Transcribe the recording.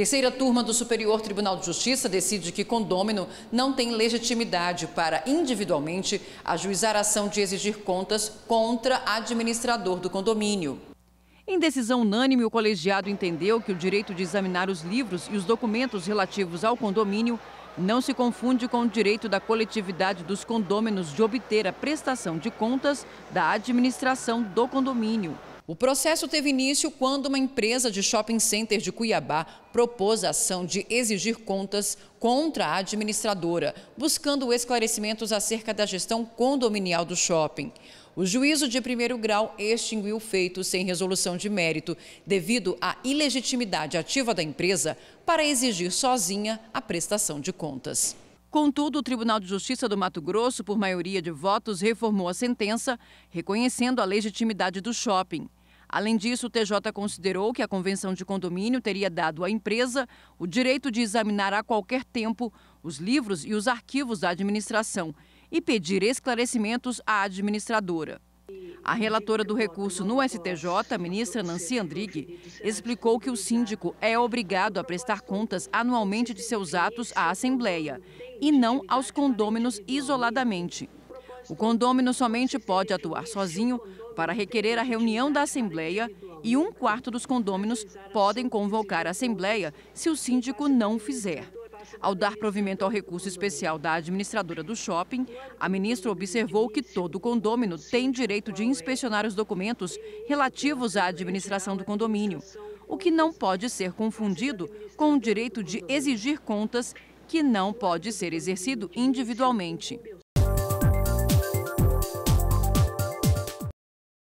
Terceira turma do Superior Tribunal de Justiça decide que condômino não tem legitimidade para individualmente ajuizar a ação de exigir contas contra administrador do condomínio. Em decisão unânime, o colegiado entendeu que o direito de examinar os livros e os documentos relativos ao condomínio não se confunde com o direito da coletividade dos condôminos de obter a prestação de contas da administração do condomínio. O processo teve início quando uma empresa de shopping center de Cuiabá propôs a ação de exigir contas contra a administradora, buscando esclarecimentos acerca da gestão condominial do shopping. O juízo de primeiro grau extinguiu o feito sem resolução de mérito, devido à ilegitimidade ativa da empresa para exigir sozinha a prestação de contas. Contudo, o Tribunal de Justiça do Mato Grosso, por maioria de votos, reformou a sentença, reconhecendo a legitimidade do shopping. Além disso, o TJ considerou que a convenção de condomínio teria dado à empresa o direito de examinar a qualquer tempo os livros e os arquivos da administração e pedir esclarecimentos à administradora. A relatora do recurso no STJ, a ministra Nancy Andrighi, explicou que o síndico é obrigado a prestar contas anualmente de seus atos à Assembleia e não aos condôminos isoladamente o condômino somente pode atuar sozinho para requerer a reunião da Assembleia e um quarto dos condôminos podem convocar a Assembleia se o síndico não fizer. Ao dar provimento ao recurso especial da administradora do shopping, a ministra observou que todo condômino tem direito de inspecionar os documentos relativos à administração do condomínio, o que não pode ser confundido com o direito de exigir contas que não pode ser exercido individualmente.